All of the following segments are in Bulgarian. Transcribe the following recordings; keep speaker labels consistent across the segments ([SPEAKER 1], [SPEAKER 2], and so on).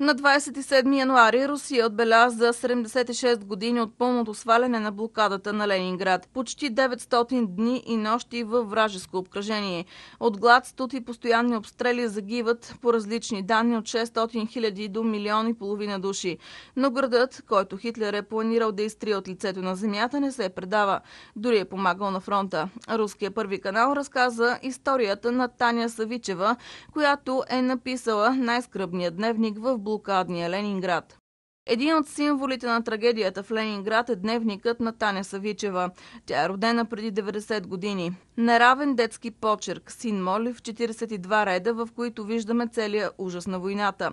[SPEAKER 1] На 27 януари Русия отбеляза 76 години от пълното сваляне на блокадата на Ленинград. Почти 900 дни и нощи във вражеско обкръжение. От глад, студ и постоянни обстрели загиват по различни данни от 600 хиляди до милион и половина души. Но градът, който Хитлер е планирал да изтри от лицето на земята, не се предава. Дори е помагал на фронта. Руския първи канал разказа историята на Таня Савичева, която е написала най-скръбния дневник в блокадния Ленинград. Един от символите на трагедията в Ленинград е дневникът на Таня Савичева. Тя е родена преди 90 години. Неравен детски почерк, син моли в 42 реда, в които виждаме целия ужас на войната.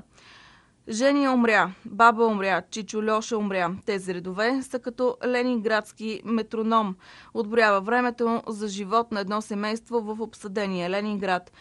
[SPEAKER 1] Жени умря, баба умря, Чичо Лёша умря. Тези редове са като ленинградски метроном. Отборява времето за живот на едно семейство в обсъдения Ленинград.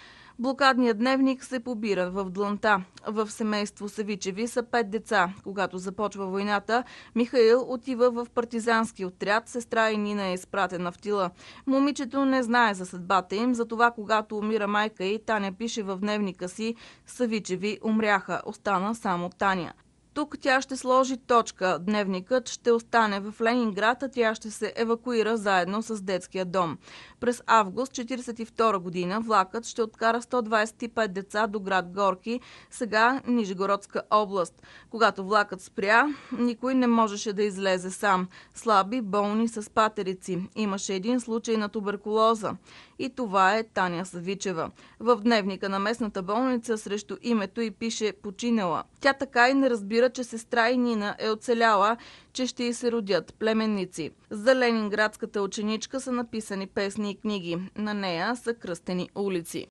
[SPEAKER 1] Блокадният дневник се побира в Дланта. В семейство Савичеви са пет деца. Когато започва войната, Михаил отива в партизански отряд. Сестра и Нина е изпратена в тила. Момичето не знае за съдбата им, затова когато умира майка и Таня пише в дневника си Савичеви умряха. Остана само Таня. Тук тя ще сложи точка. Дневникът ще остане в Ленинград, а тя ще се евакуира заедно с детския дом. През август 1942 година влакът ще откара 125 деца до град Горки, сега Нижегородска област. Когато влакът спря, никой не можеше да излезе сам. Слаби, болни с патерици. Имаше един случай на туберкулоза. И това е Таня Савичева. В дневника на местната болница срещу името и пише починала. Тя така и не разбира, че сестра и Нина е оцеляла, че ще й се родят племенници. За ленинградската ученичка са написани песни и книги. На нея са кръстени улици.